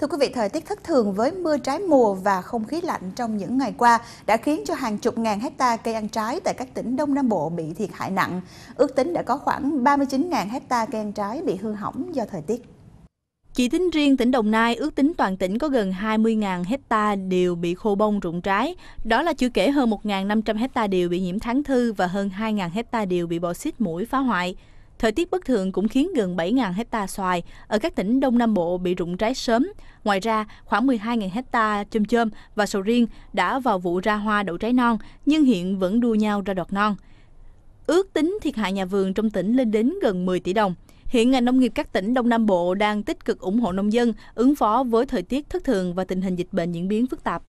Thưa quý vị, thời tiết thất thường với mưa trái mùa và không khí lạnh trong những ngày qua đã khiến cho hàng chục ngàn hecta cây ăn trái tại các tỉnh Đông Nam Bộ bị thiệt hại nặng. Ước tính đã có khoảng 39.000 hecta cây ăn trái bị hư hỏng do thời tiết. Chỉ tính riêng tỉnh Đồng Nai, ước tính toàn tỉnh có gần 20.000 hecta điều bị khô bông rụng trái. Đó là chưa kể hơn 1.500 hecta điều bị nhiễm tháng thư và hơn 2.000 hecta điều bị bọ xít mũi phá hoại. Thời tiết bất thường cũng khiến gần 7.000 hecta xoài ở các tỉnh Đông Nam Bộ bị rụng trái sớm. Ngoài ra, khoảng 12.000 hecta chôm chôm và sầu riêng đã vào vụ ra hoa đậu trái non, nhưng hiện vẫn đua nhau ra đọt non. Ước tính thiệt hại nhà vườn trong tỉnh lên đến gần 10 tỷ đồng. Hiện ngành nông nghiệp các tỉnh Đông Nam Bộ đang tích cực ủng hộ nông dân ứng phó với thời tiết thất thường và tình hình dịch bệnh diễn biến phức tạp.